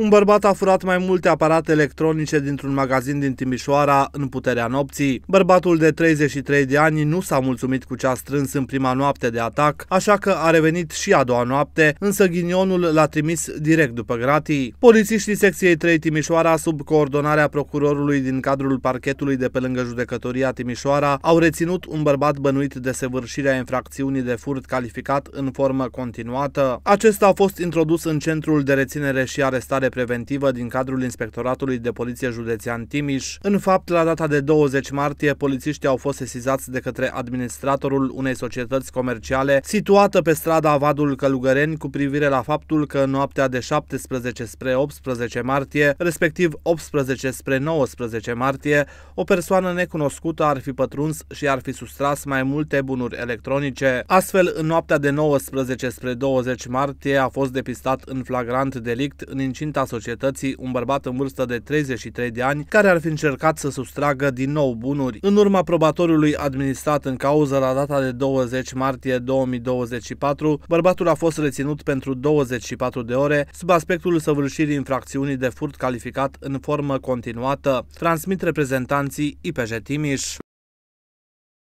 Un bărbat a furat mai multe aparate electronice dintr-un magazin din Timișoara în puterea nopții. Bărbatul de 33 de ani nu s-a mulțumit cu ce a strâns în prima noapte de atac, așa că a revenit și a doua noapte, însă ghinionul l-a trimis direct după gratii. Polițiștii secției 3 Timișoara, sub coordonarea procurorului din cadrul parchetului de pe lângă judecătoria Timișoara, au reținut un bărbat bănuit de săvârșirea infracțiunii de furt calificat în formă continuată. Acesta a fost introdus în centrul de reținere și arestare acțiune preventivă din cadrul Inspectoratului de Poliție Județean Timiș. În fapt, la data de 20 martie, polițiștii au fost sesizați de către administratorul unei societăți comerciale situată pe strada Vadul Călugăreni cu privire la faptul că în noaptea de 17 spre 18 martie, respectiv 18 spre 19 martie, o persoană necunoscută ar fi pătruns și ar fi sustras mai multe bunuri electronice. Astfel, în noaptea de 19 spre 20 martie a fost depistat în flagrant delict în incinta a societății un bărbat în vârstă de 33 de ani care ar fi încercat să sustragă din nou bunuri. În urma probatorului administrat în cauză la data de 20 martie 2024, bărbatul a fost reținut pentru 24 de ore sub aspectul săvârșirii infracțiunii de furt calificat în formă continuată. Transmit reprezentanții IPJ Timiș.